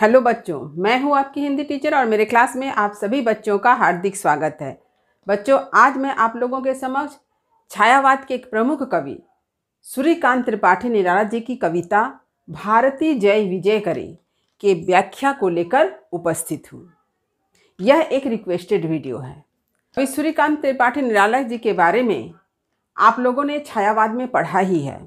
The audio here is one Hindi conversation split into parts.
हेलो बच्चों मैं हूं आपकी हिंदी टीचर और मेरे क्लास में आप सभी बच्चों का हार्दिक स्वागत है बच्चों आज मैं आप लोगों के समक्ष छायावाद के एक प्रमुख कवि सूर्यकांत त्रिपाठी निराला जी की कविता भारती जय विजय करे के व्याख्या को लेकर उपस्थित हूँ यह एक रिक्वेस्टेड वीडियो है अभी सूर्यकांत त्रिपाठी निराला जी के बारे में आप लोगों ने छायावाद में पढ़ा ही है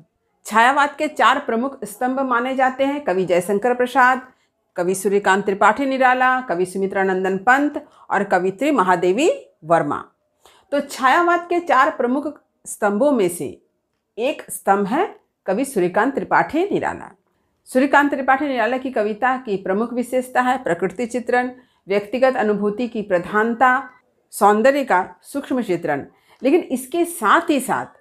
छायावाद के चार प्रमुख स्तंभ माने जाते हैं कवि जयशंकर प्रसाद कवि सूर्यकांत त्रिपाठी निराला कवि सुमित्रा नंदन पंत और कवित्री महादेवी वर्मा तो छायावाद के चार प्रमुख स्तंभों में से एक स्तंभ है कवि सूर्यकांत त्रिपाठी निराला सूर्यकांत त्रिपाठी निराला की कविता की प्रमुख विशेषता है प्रकृति चित्रण व्यक्तिगत अनुभूति की प्रधानता सौंदर्य का सूक्ष्म चित्रण लेकिन इसके साथ ही साथ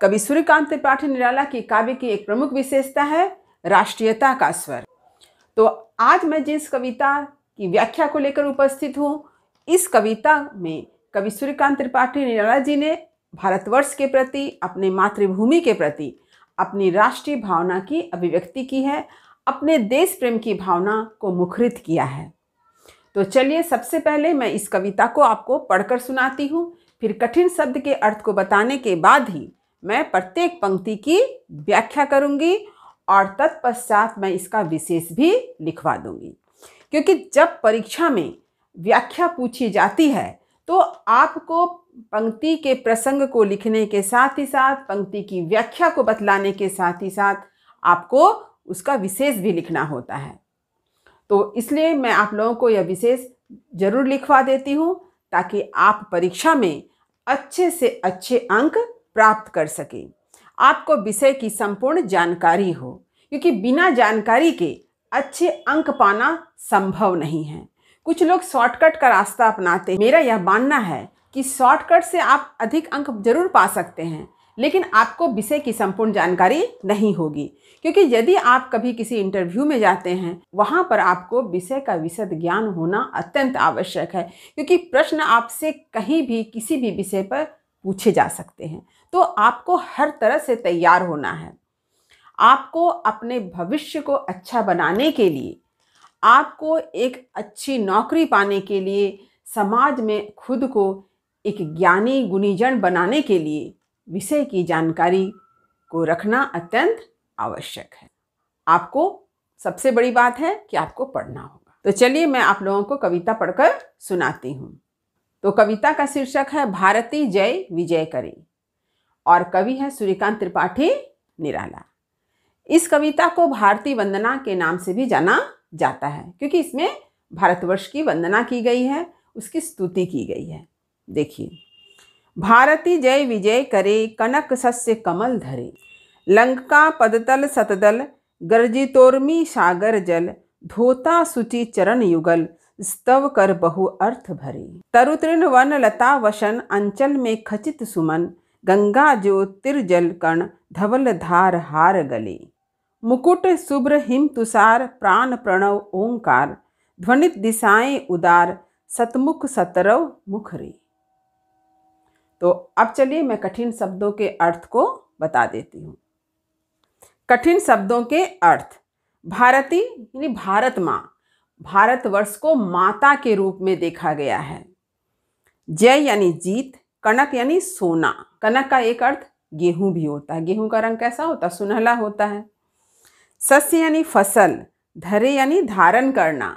कवि सूर्यकांत त्रिपाठी निराला की काव्य की एक प्रमुख विशेषता है राष्ट्रीयता का स्वर तो आज मैं जिस कविता की व्याख्या को लेकर उपस्थित हूँ इस कविता में कवि सूर्यकांत त्रिपाठी निराला जी ने भारतवर्ष के प्रति अपने मातृभूमि के प्रति अपनी राष्ट्रीय भावना की अभिव्यक्ति की है अपने देश प्रेम की भावना को मुखरित किया है तो चलिए सबसे पहले मैं इस कविता को आपको पढ़कर सुनाती हूँ फिर कठिन शब्द के अर्थ को बताने के बाद ही मैं प्रत्येक पंक्ति की व्याख्या करूँगी और तत्पश्चात मैं इसका विशेष भी लिखवा दूंगी क्योंकि जब परीक्षा में व्याख्या पूछी जाती है तो आपको पंक्ति के प्रसंग को लिखने के साथ ही साथ पंक्ति की व्याख्या को बतलाने के साथ ही साथ आपको उसका विशेष भी लिखना होता है तो इसलिए मैं आप लोगों को यह विशेष जरूर लिखवा देती हूँ ताकि आप परीक्षा में अच्छे से अच्छे अंक प्राप्त कर सकें आपको विषय की संपूर्ण जानकारी हो क्योंकि बिना जानकारी के अच्छे अंक पाना संभव नहीं है कुछ लोग शॉर्टकट का रास्ता अपनाते मेरा यह मानना है कि शॉर्टकट से आप अधिक अंक जरूर पा सकते हैं लेकिन आपको विषय की संपूर्ण जानकारी नहीं होगी क्योंकि यदि आप कभी किसी इंटरव्यू में जाते हैं वहाँ पर आपको विषय का विशद ज्ञान होना अत्यंत आवश्यक है क्योंकि प्रश्न आपसे कहीं भी किसी भी विषय पर पूछे जा सकते हैं तो आपको हर तरह से तैयार होना है आपको अपने भविष्य को अच्छा बनाने के लिए आपको एक अच्छी नौकरी पाने के लिए समाज में खुद को एक ज्ञानी गुणीजन बनाने के लिए विषय की जानकारी को रखना अत्यंत आवश्यक है आपको सबसे बड़ी बात है कि आपको पढ़ना होगा तो चलिए मैं आप लोगों को कविता पढ़कर सुनाती हूँ तो कविता का शीर्षक है भारती जय विजय करे और कवि है सूर्यकांत त्रिपाठी निराला इस कविता को भारती वंदना के नाम से भी जाना जाता है क्योंकि इसमें भारतवर्ष की वंदना की गई है उसकी स्तुति की गई है देखिए भारती जय विजय करे कनक सस्य कमल धरे लंका पदतल सतदल गर्जितोर्मी सागर जल धोता सुचि चरण युगल स्तव कर बहु अर्थ भरी तरुतृण वन लता वशन अंचल में खचित सुमन गंगा जो तिरजल कण धवल धार हार गले मुकुट शुभ्र हिम तुषार प्राण प्रणव ओंकार ध्वनित दिशाएं उदार सतमुख सतरव मुखरी तो अब चलिए मैं कठिन शब्दों के अर्थ को बता देती हूँ कठिन शब्दों के अर्थ भारती यानी भारत माँ भारतवर्ष को माता के रूप में देखा गया है जय यानी जीत कनक यानी सोना कनक का एक अर्थ गेहूं भी होता है गेहूं का रंग कैसा होता है सुनहला होता है सस्य यानी फसल धरे यानी धारण करना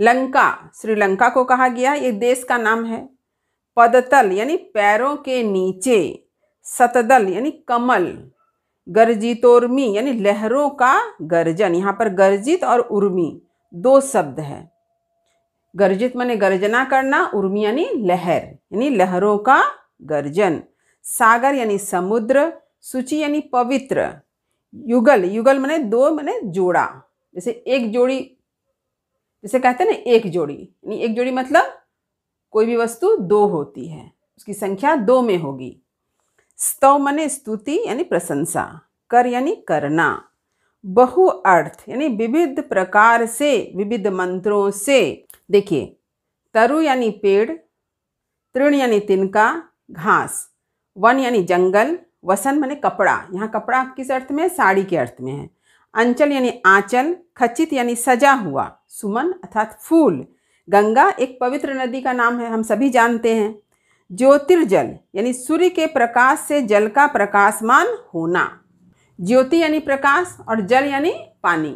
लंका श्रीलंका को कहा गया ये देश का नाम है पदतल यानी पैरों के नीचे सतदल यानी कमल गर्जितोर्मी यानी लहरों का गर्जन यहाँ पर गर्जित और उर्मी दो शब्द है गर्जित माने गर्जना करना उर्मी यानी लहर यानी लहरों का गर्जन सागर यानी समुद्र सूची यानी पवित्र युगल युगल माने दो माने जोड़ा जैसे एक जोड़ी जैसे कहते हैं ना एक जोड़ी यानी एक जोड़ी मतलब कोई भी वस्तु दो होती है उसकी संख्या दो में होगी स्तव माने स्तुति यानी प्रशंसा कर यानी करना बहु अर्थ यानी विविध प्रकार से विविध मंत्रों से देखिए तरु यानी पेड़ तृण यानी तिनका घास वन यानी जंगल वसन माने कपड़ा यहाँ कपड़ा किस अर्थ में साड़ी के अर्थ में है अंचल यानी आंचल खचित यानी सजा हुआ सुमन अर्थात फूल गंगा एक पवित्र नदी का नाम है हम सभी जानते हैं ज्योतिर्जल यानी सूर्य के प्रकाश से जल का प्रकाशमान होना ज्योति यानी प्रकाश और जल यानी पानी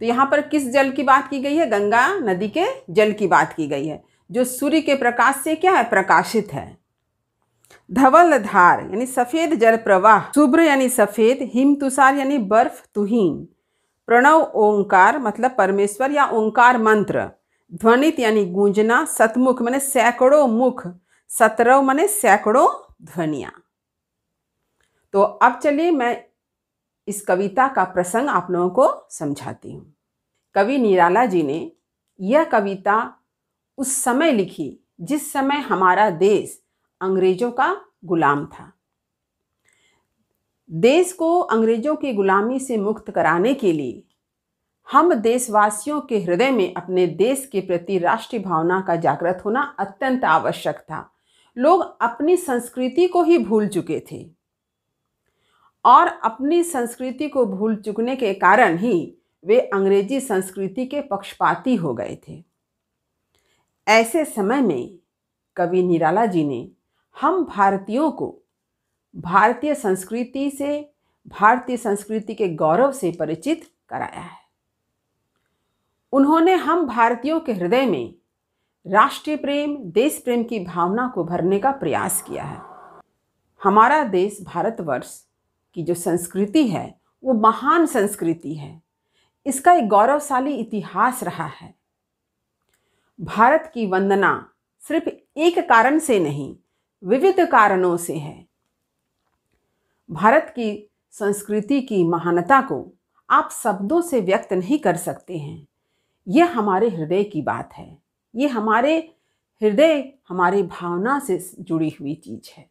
तो यहाँ पर किस जल की बात की गई है गंगा नदी के जल की बात की गई है जो सूर्य के प्रकाश से क्या है प्रकाशित है धवल धार यानी सफ़ेद जल प्रवाह शुभ्र यानी सफ़ेद हिम तुषार यानी बर्फ तुहीन प्रणव ओंकार मतलब परमेश्वर या ओंकार मंत्र ध्वनित यानी गूंजना सतमुख मैने सैकड़ों मुख सतरव मैने सैकड़ों ध्वनिया तो अब चलिए मैं इस कविता का प्रसंग आप लोगों को समझाती हूँ कवि निराला जी ने यह कविता उस समय लिखी जिस समय हमारा देश अंग्रेजों का गुलाम था देश को अंग्रेजों की गुलामी से मुक्त कराने के लिए हम देशवासियों के हृदय में अपने देश के प्रति राष्ट्रीय भावना का जागृत होना अत्यंत आवश्यक था लोग अपनी संस्कृति को ही भूल चुके थे और अपनी संस्कृति को भूल चुकने के कारण ही वे अंग्रेजी संस्कृति के पक्षपाती हो गए थे ऐसे समय में कवि निराला जी ने हम भारतीयों को भारतीय संस्कृति से भारतीय संस्कृति के गौरव से परिचित कराया है उन्होंने हम भारतीयों के हृदय में राष्ट्रीय प्रेम देश प्रेम की भावना को भरने का प्रयास किया है हमारा देश भारतवर्ष की जो संस्कृति है वो महान संस्कृति है इसका एक गौरवशाली इतिहास रहा है भारत की वंदना सिर्फ एक कारण से नहीं विविध कारणों से है भारत की संस्कृति की महानता को आप शब्दों से व्यक्त नहीं कर सकते हैं यह हमारे हृदय की बात है ये हमारे हृदय हमारी भावना से जुड़ी हुई चीज़ है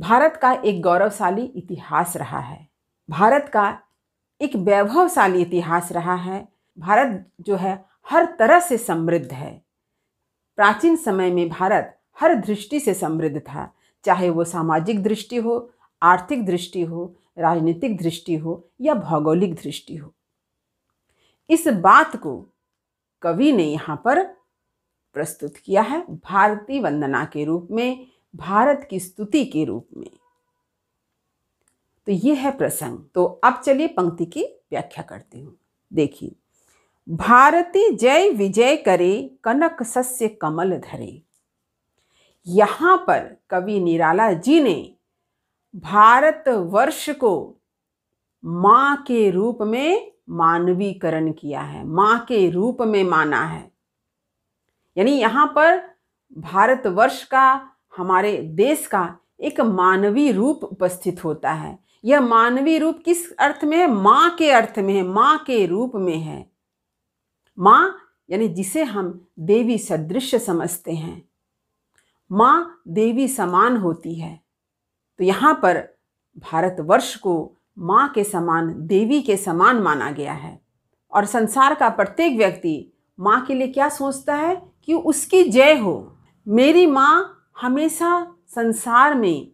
भारत का एक गौरवशाली इतिहास रहा है भारत का एक वैभवशाली इतिहास रहा है भारत जो है हर तरह से समृद्ध है प्राचीन समय में भारत हर दृष्टि से समृद्ध था चाहे वो सामाजिक दृष्टि हो आर्थिक दृष्टि हो राजनीतिक दृष्टि हो या भौगोलिक दृष्टि हो इस बात को कवि ने यहाँ पर प्रस्तुत किया है भारतीय वंदना के रूप में भारत की स्तुति के रूप में तो ये है प्रसंग तो अब चलिए पंक्ति की व्याख्या करती हूँ देखिए भारती जय विजय करे कनक सस्य कमल धरे यहाँ पर कवि निराला जी ने भारत वर्ष को माँ के रूप में मानवीकरण किया है माँ के रूप में माना है यानी यहाँ पर भारतवर्ष का हमारे देश का एक मानवीय रूप उपस्थित होता है यह मानवीय रूप किस अर्थ में है माँ के अर्थ में है माँ के रूप में है माँ यानी जिसे हम देवी सदृश समझते हैं माँ देवी समान होती है तो यहाँ पर भारतवर्ष को माँ के समान देवी के समान माना गया है और संसार का प्रत्येक व्यक्ति माँ के लिए क्या सोचता है कि उसकी जय हो मेरी माँ हमेशा संसार में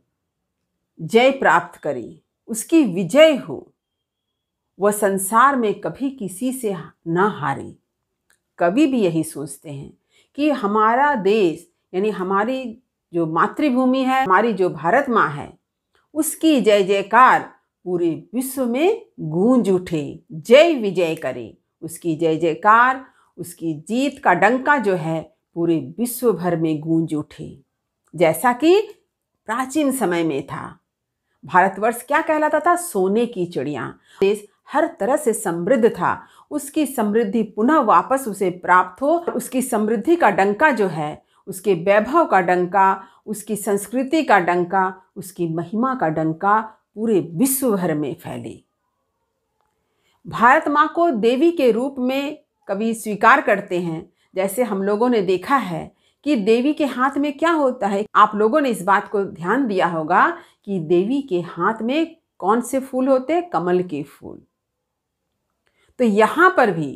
जय प्राप्त करे उसकी विजय हो वह संसार में कभी किसी से ना हारे कभी भी यही सोचते हैं कि हमारा देश यानी हमारी जो मातृभूमि है हमारी जो भारत माँ है उसकी जय जयकार पूरे विश्व में गूंज उठे जय विजय करे उसकी जय जयकार उसकी जीत का डंका जो है पूरे विश्व भर में गूंज उठे जैसा कि प्राचीन समय में था भारतवर्ष क्या कहलाता था सोने की चिड़िया देश हर तरह से समृद्ध था उसकी समृद्धि पुनः वापस उसे प्राप्त हो उसकी समृद्धि का डंका जो है उसके वैभव का डंका उसकी संस्कृति का डंका उसकी महिमा का डंका पूरे विश्व भर में फैले भारत माँ को देवी के रूप में कवि स्वीकार करते हैं जैसे हम लोगों ने देखा है कि देवी के हाथ में क्या होता है आप लोगों ने इस बात को ध्यान दिया होगा कि देवी के हाथ में कौन से फूल होते हैं कमल के फूल तो यहाँ पर भी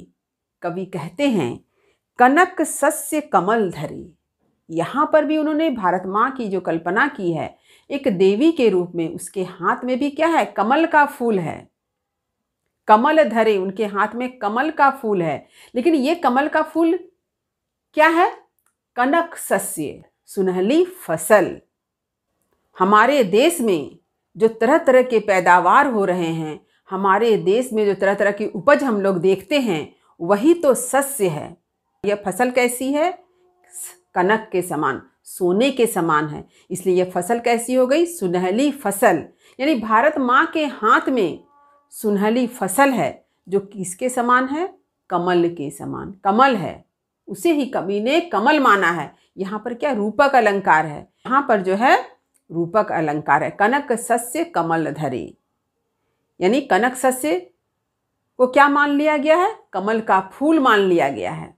कवि कहते हैं कनक सस्य कमल धरी यहाँ पर भी उन्होंने भारत माँ की जो कल्पना की है एक देवी के रूप में उसके हाथ में भी क्या है कमल का फूल है कमल धरे उनके हाथ में कमल का फूल है लेकिन ये कमल का फूल क्या है कनक सस्य सुनहली फसल हमारे देश में जो तरह तरह के पैदावार हो रहे हैं हमारे देश में जो तरह तरह की उपज हम लोग देखते हैं वही तो सस्य है यह फसल कैसी है कनक के समान सोने के समान है इसलिए यह फसल कैसी हो गई सुनहली फसल यानी भारत माँ के हाथ में सुनहली फसल है जो किसके समान है कमल के समान कमल है उसे ही कवि ने कमल माना है यहाँ पर क्या रूपक अलंकार है यहाँ पर जो है रूपक अलंकार है कनक सस्य कमल धरे यानी कनक सस्य को क्या मान लिया गया है कमल का फूल मान लिया गया है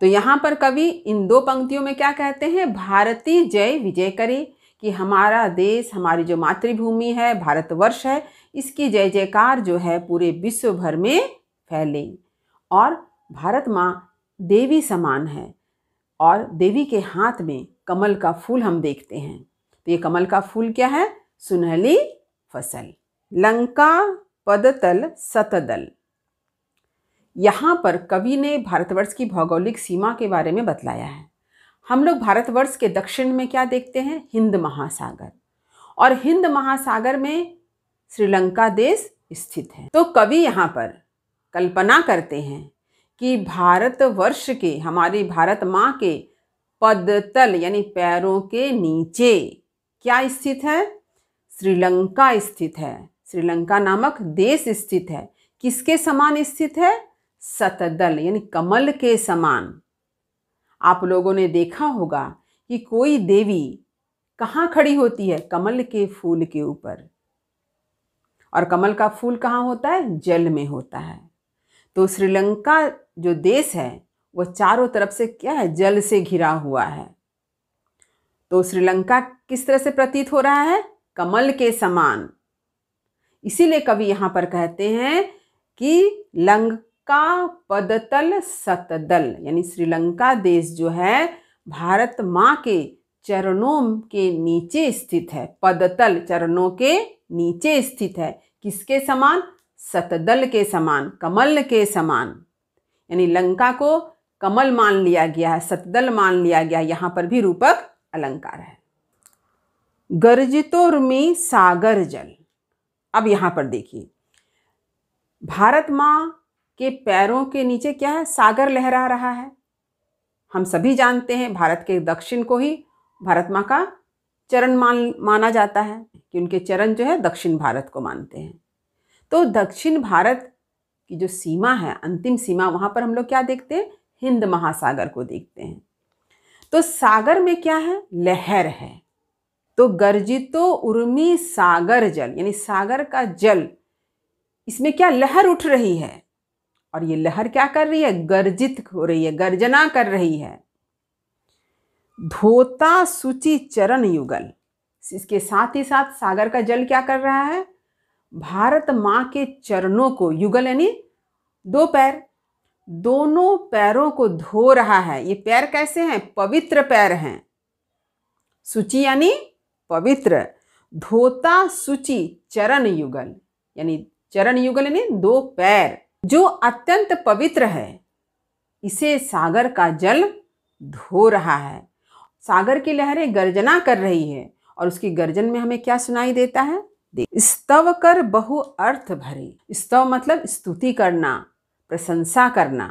तो यहाँ पर कवि इन दो पंक्तियों में क्या कहते हैं भारती जय विजय करे कि हमारा देश हमारी जो मातृभूमि है भारतवर्ष है इसकी जय जयकार जो है पूरे विश्व भर में फैले और भारत माँ देवी समान है और देवी के हाथ में कमल का फूल हम देखते हैं तो ये कमल का फूल क्या है सुनहली फसल लंका पदतल सतदल यहाँ पर कवि ने भारतवर्ष की भौगोलिक सीमा के बारे में बतलाया है हम लोग भारतवर्ष के दक्षिण में क्या देखते हैं हिंद महासागर और हिंद महासागर में श्रीलंका देश स्थित है तो कवि यहाँ पर कल्पना करते हैं कि भारतवर्ष के हमारी भारत माँ के पदतल यानी पैरों के नीचे क्या स्थित है श्रीलंका स्थित है श्रीलंका नामक देश स्थित है किसके समान स्थित है सतदल यानी कमल के समान आप लोगों ने देखा होगा कि कोई देवी कहाँ खड़ी होती है कमल के फूल के ऊपर और कमल का फूल कहाँ होता है जल में होता है तो श्रीलंका जो देश है वह चारों तरफ से क्या है जल से घिरा हुआ है तो श्रीलंका किस तरह से प्रतीत हो रहा है कमल के समान इसीलिए कवि यहाँ पर कहते हैं कि लंका पदतल सतदल यानी श्रीलंका देश जो है भारत माँ के चरणों के नीचे स्थित है पदतल चरणों के नीचे स्थित है किसके समान सतदल के समान कमल के समान यानी लंका को कमल मान लिया गया है सतदल मान लिया गया यहाँ पर भी रूपक अलंकार है गर्जितोर्मी सागर जल अब यहाँ पर देखिए भारत माँ के पैरों के नीचे क्या है सागर लहरा रहा है हम सभी जानते हैं भारत के दक्षिण को ही भारत माँ का चरण मान माना जाता है कि उनके चरण जो है दक्षिण भारत को मानते हैं तो दक्षिण भारत की जो सीमा है अंतिम सीमा वहाँ पर हम लोग क्या देखते हैं हिंद महासागर को देखते हैं तो सागर में क्या है लहर है तो गर्जितो उर्मी सागर जल यानी सागर का जल इसमें क्या लहर उठ रही है और ये लहर क्या कर रही है गर्जित हो रही है गर्जना कर रही है धोता सूची चरण युगल इसके साथ ही साथ सागर का जल क्या कर रहा है भारत माँ के चरणों को युगल यानी दो पैर दोनों पैरों को धो रहा है ये पैर कैसे हैं पवित्र पैर हैं सूची यानी पवित्र धोता सूची चरण युगल यानी चरण युगल यानी दो पैर जो अत्यंत पवित्र है इसे सागर का जल धो रहा है सागर की लहरें गर्जना कर रही है और उसकी गर्जन में हमें क्या सुनाई देता है दे स्तव कर बहु अर्थ भरे स्तव मतलब स्तुति करना प्रशंसा करना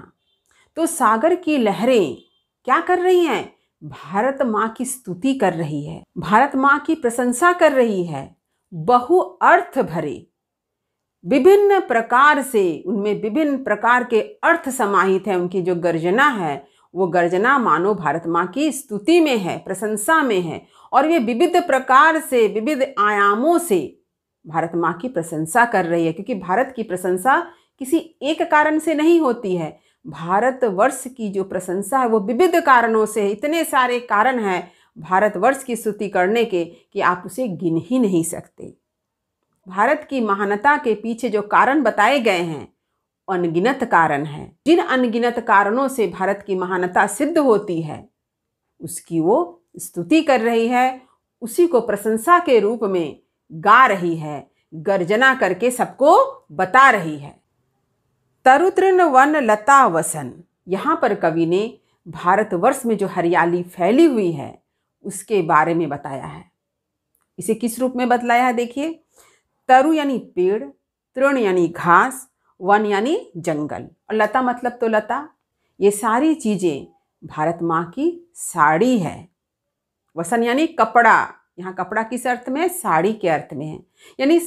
तो सागर की लहरें क्या कर रही हैं भारत माँ की स्तुति कर रही है भारत माँ की प्रशंसा कर रही है बहु अर्थ भरे विभिन्न प्रकार से उनमें विभिन्न प्रकार के अर्थ समाहित हैं उनकी जो गर्जना है वो गर्जना मानो भारत माँ की स्तुति में है प्रशंसा में है और ये विविध प्रकार से विविध आयामों से भारत माँ की प्रशंसा कर रही है क्योंकि भारत की प्रशंसा किसी एक कारण से नहीं होती है भारतवर्ष की जो प्रशंसा है वो विविध कारणों से इतने सारे कारण हैं भारतवर्ष की स्तुति करने के कि आप उसे गिन ही नहीं सकते भारत की महानता के पीछे जो कारण बताए गए हैं अनगिनत कारण है जिन अनगिनत कारणों से भारत की महानता सिद्ध होती है उसकी वो स्तुति कर रही है उसी को प्रशंसा के रूप में गा रही है गर्जना करके सबको बता रही है तरुतृण वन लता वसन यहाँ पर कवि ने भारतवर्ष में जो हरियाली फैली हुई है उसके बारे में बताया है इसे किस रूप में बतलाया है देखिए तरु यानी पेड़ तृण यानी घास वन यानी जंगल और लता मतलब तो लता ये सारी चीज़ें भारत माँ की साड़ी है वसन यानी कपड़ा यहाँ कपड़ा किस अर्थ में साड़ी के अर्थ में है यानी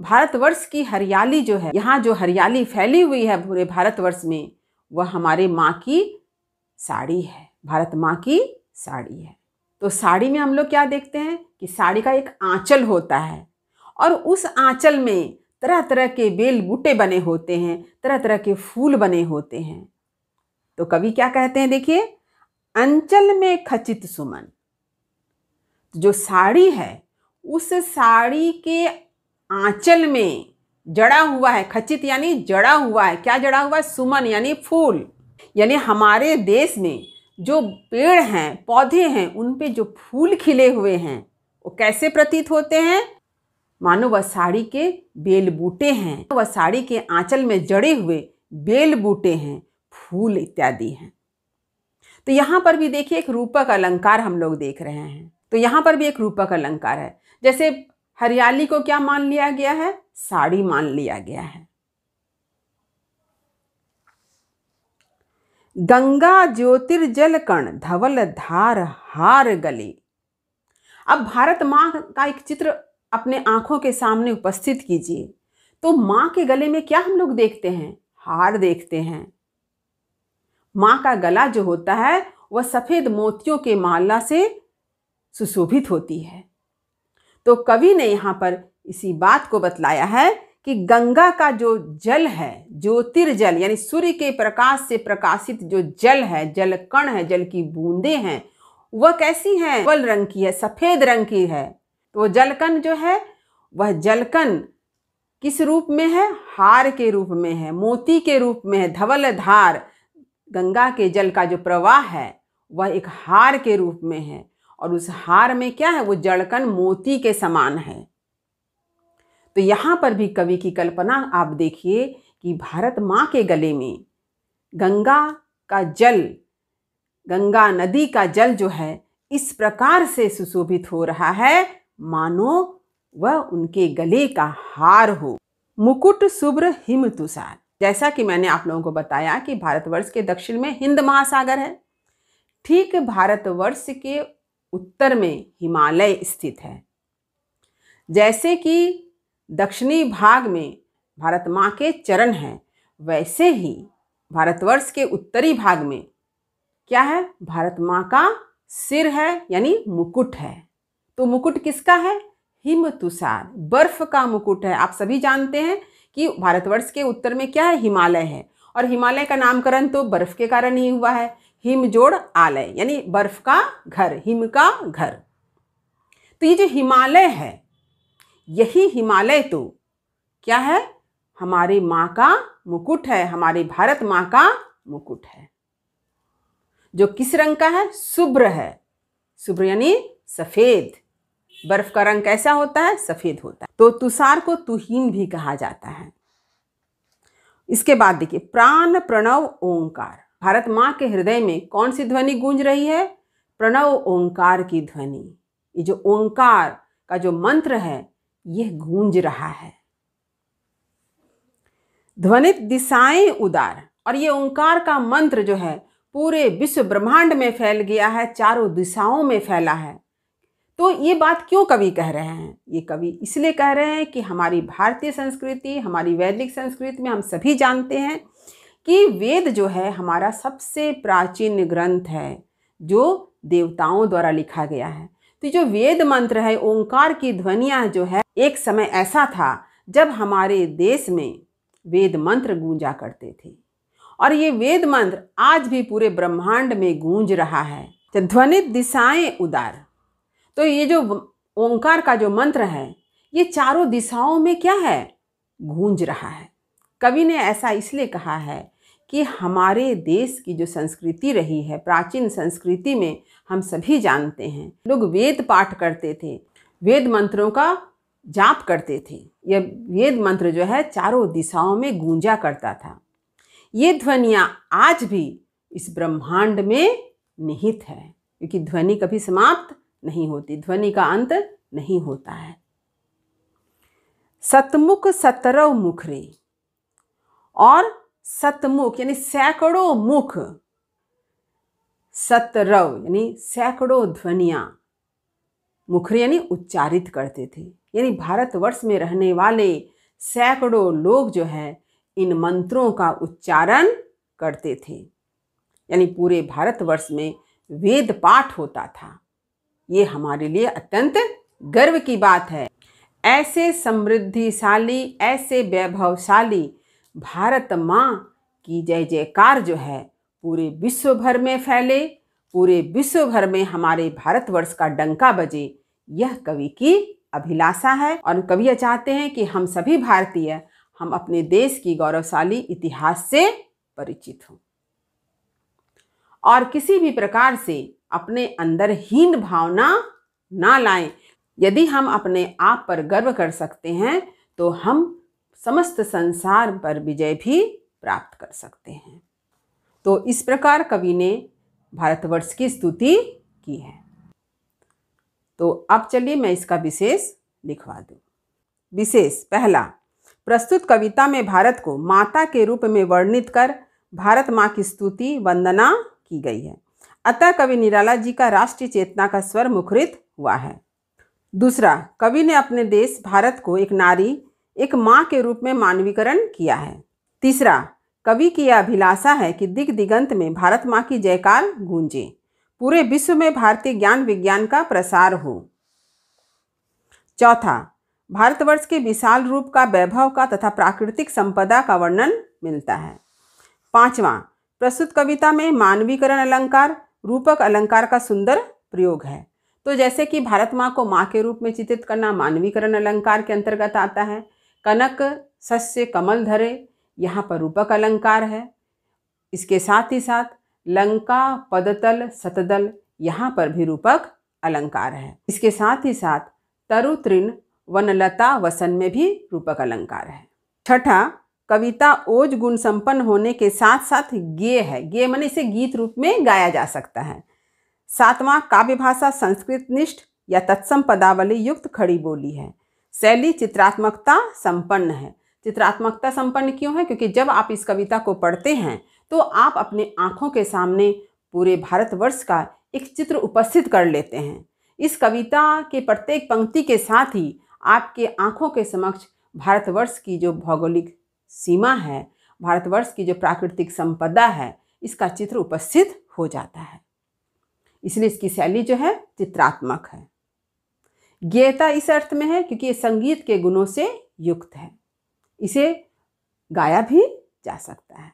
भारतवर्ष की हरियाली जो है यहाँ जो हरियाली फैली हुई है पूरे भारतवर्ष में वह हमारे माँ की साड़ी है भारत माँ की साड़ी है तो साड़ी में हम लोग क्या देखते हैं कि साड़ी का एक आंचल होता है और उस आंचल में तरह तरह के बेल बूटे बने होते हैं तरह तरह के फूल बने होते हैं तो कवि क्या कहते हैं देखिए अंचल में खचित सुमन जो साड़ी है उस साड़ी के आंचल में जड़ा हुआ है खचित यानी जड़ा हुआ है क्या जड़ा हुआ है सुमन यानी फूल यानी हमारे देश में जो पेड़ हैं पौधे हैं उन पे जो फूल खिले हुए हैं वो कैसे प्रतीत होते हैं मानो वह साड़ी के बेल बूटे हैं वह साड़ी के आंचल में जड़े हुए बेल बूटे हैं फूल इत्यादि हैं तो यहाँ पर भी देखिए एक रूपक अलंकार हम लोग देख रहे हैं तो यहाँ पर भी एक रूपक अलंकार है जैसे हरियाली को क्या मान लिया गया है साड़ी मान लिया गया है गंगा ज्योतिर्जल कण धवल धार हार गली अब भारत माँ का एक चित्र अपने आंखों के सामने उपस्थित कीजिए तो माँ के गले में क्या हम लोग देखते हैं हार देखते हैं माँ का गला जो होता है वह सफ़ेद मोतियों के माला से सुशोभित होती है तो कवि ने यहाँ पर इसी बात को बतलाया है कि गंगा का जो जल है ज्योतिर्जल यानी सूर्य के प्रकाश से प्रकाशित जो जल है जल कण है जल की बूंदे हैं वह कैसी हैं वल रंग की है सफ़ेद रंग की है तो जलकन जो है वह जलकन किस रूप में है हार के रूप में है मोती के रूप में है धवल धार गंगा के जल का जो प्रवाह है वह एक हार के रूप में है और उस हार में क्या है वो जड़कन मोती के समान है तो यहाँ पर भी कवि की कल्पना आप देखिए कि भारत माँ के गले में गंगा का जल गंगा नदी का जल जो है इस प्रकार से सुशोभित हो रहा है मानो वह उनके गले का हार हो मुकुट शुभ्र हिम तुषार जैसा कि मैंने आप लोगों को बताया कि भारतवर्ष के दक्षिण में हिंद महासागर है ठीक भारतवर्ष के उत्तर में हिमालय स्थित है जैसे कि दक्षिणी भाग में भारत माँ के चरण हैं वैसे ही भारतवर्ष के उत्तरी भाग में क्या है भारत माँ का सिर है यानी मुकुट है तो मुकुट किसका है हिम तुषार बर्फ का मुकुट है आप सभी जानते हैं कि भारतवर्ष के उत्तर में क्या है हिमालय है और हिमालय का नामकरण तो बर्फ के कारण ही हुआ है हिमजोड़ आलय यानी बर्फ का घर हिम का घर तो ये जो हिमालय है यही हिमालय तो क्या है हमारी माँ का मुकुट है हमारी भारत माँ का मुकुट है जो किस रंग का है शुभ्र है शुभ्र यानी सफ़ेद बर्फ का रंग कैसा होता है सफ़ेद होता है तो तुषार को तुहीन भी कहा जाता है इसके बाद देखिए प्राण प्रणव ओंकार भारत माँ के हृदय में कौन सी ध्वनि गूंज रही है प्रणव ओंकार की ध्वनि ये जो ओंकार का जो मंत्र है यह गूंज रहा है ध्वनित दिशाएं उदार और ये ओंकार का मंत्र जो है पूरे विश्व ब्रह्मांड में फैल गया है चारों दिशाओं में फैला है तो ये बात क्यों कवि कह रहे हैं ये कवि इसलिए कह रहे हैं कि हमारी भारतीय संस्कृति हमारी वैदिक संस्कृति में हम सभी जानते हैं कि वेद जो है हमारा सबसे प्राचीन ग्रंथ है जो देवताओं द्वारा लिखा गया है तो जो वेद मंत्र है ओंकार की ध्वनिया जो है एक समय ऐसा था जब हमारे देश में वेद मंत्र गूंजा करते थे और ये वेद मंत्र आज भी पूरे ब्रह्मांड में गूंज रहा है तो ध्वनित दिशाएं उदार तो ये जो ओंकार का जो मंत्र है ये चारों दिशाओं में क्या है गूंज रहा है कवि ने ऐसा इसलिए कहा है कि हमारे देश की जो संस्कृति रही है प्राचीन संस्कृति में हम सभी जानते हैं लोग वेद पाठ करते थे वेद मंत्रों का जाप करते थे यह वेद मंत्र जो है चारों दिशाओं में गूंजा करता था ये ध्वनियाँ आज भी इस ब्रह्मांड में निहित है क्योंकि ध्वनि कभी समाप्त नहीं होती ध्वनि का अंत नहीं होता है सतमुख सतरव मुखरे और सतमुख यानी सैकड़ों मुख सतरव यानी सैकड़ों ध्वनिया मुखर यानी उच्चारित करते थे यानी भारतवर्ष में रहने वाले सैकड़ों लोग जो है इन मंत्रों का उच्चारण करते थे यानी पूरे भारतवर्ष में वेद पाठ होता था ये हमारे लिए अत्यंत गर्व की बात है ऐसे समृद्धिशाली ऐसे वैभवशाली भारत माँ की जय जयकार जो है पूरे विश्व भर में फैले पूरे विश्व भर में हमारे भारतवर्ष का डंका बजे यह कवि की अभिलाषा है और कवि चाहते हैं कि हम सभी भारतीय हम अपने देश की गौरवशाली इतिहास से परिचित हों और किसी भी प्रकार से अपने अंदर हीन भावना ना लाएं यदि हम अपने आप पर गर्व कर सकते हैं तो हम समस्त संसार पर विजय भी प्राप्त कर सकते हैं तो इस प्रकार कवि ने भारतवर्ष की स्तुति की है तो अब चलिए मैं इसका विशेष लिखवा दूँ विशेष पहला प्रस्तुत कविता में भारत को माता के रूप में वर्णित कर भारत माँ की स्तुति वंदना की गई है अतः कवि निराला जी का राष्ट्रीय चेतना का स्वर मुखरित हुआ है दूसरा कवि ने अपने देश भारत को एक नारी एक माँ के रूप में मानवीकरण किया है तीसरा कवि की यह अभिलाषा है कि दिग दिगंत में भारत माँ की जयकार गूंजे पूरे विश्व में भारतीय ज्ञान विज्ञान का प्रसार हो चौथा भारतवर्ष के विशाल रूप का वैभव का तथा प्राकृतिक संपदा का वर्णन मिलता है पांचवा प्रस्तुत कविता में मानवीकरण अलंकार रूपक अलंकार का सुंदर प्रयोग है तो जैसे कि भारत माँ को माँ के रूप में चित्रित करना मानवीकरण अलंकार के अंतर्गत आता है कनक सस्य कमल धरे यहाँ पर रूपक अलंकार है इसके साथ ही साथ लंका पदतल सतदल यहाँ पर भी रूपक अलंकार है इसके साथ ही साथ तरु तृण वनलता वसन में भी रूपक अलंकार है छठा कविता ओज गुण संपन्न होने के साथ साथ गेय है गेय मन इसे गीत रूप में गाया जा सकता है सातवां काव्य भाषा संस्कृत निष्ठ या तत्सम पदावली युक्त खड़ी बोली है शैली चित्रात्मकता संपन्न है चित्रात्मकता संपन्न क्यों है क्योंकि जब आप इस कविता को पढ़ते हैं तो आप अपने आँखों के सामने पूरे भारतवर्ष का एक चित्र उपस्थित कर लेते हैं इस कविता के प्रत्येक पंक्ति के साथ ही आपके आँखों के समक्ष भारतवर्ष की जो भौगोलिक सीमा है भारतवर्ष की जो प्राकृतिक संपदा है इसका चित्र उपस्थित हो जाता है इसलिए इसकी शैली जो है चित्रात्मक है गेयता इस अर्थ में है क्योंकि ये संगीत के गुणों से युक्त है इसे गाया भी जा सकता है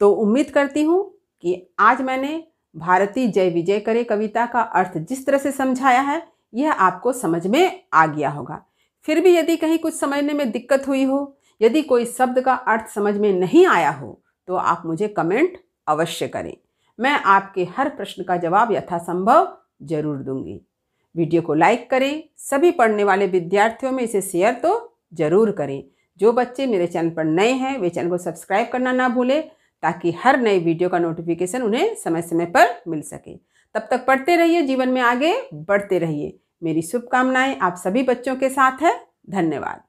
तो उम्मीद करती हूँ कि आज मैंने भारती जय विजय करे कविता का अर्थ जिस तरह से समझाया है यह आपको समझ में आ गया होगा फिर भी यदि कहीं कुछ समझने में दिक्कत हुई हो यदि कोई शब्द का अर्थ समझ में नहीं आया हो तो आप मुझे कमेंट अवश्य करें मैं आपके हर प्रश्न का जवाब यथासंभव जरूर दूंगी वीडियो को लाइक करें सभी पढ़ने वाले विद्यार्थियों में इसे शेयर तो ज़रूर करें जो बच्चे मेरे चैनल पर नए हैं वे चैनल को सब्सक्राइब करना ना भूलें ताकि हर नए वीडियो का नोटिफिकेशन उन्हें समय समय पर मिल सके तब तक पढ़ते रहिए जीवन में आगे बढ़ते रहिए मेरी शुभकामनाएं आप सभी बच्चों के साथ है धन्यवाद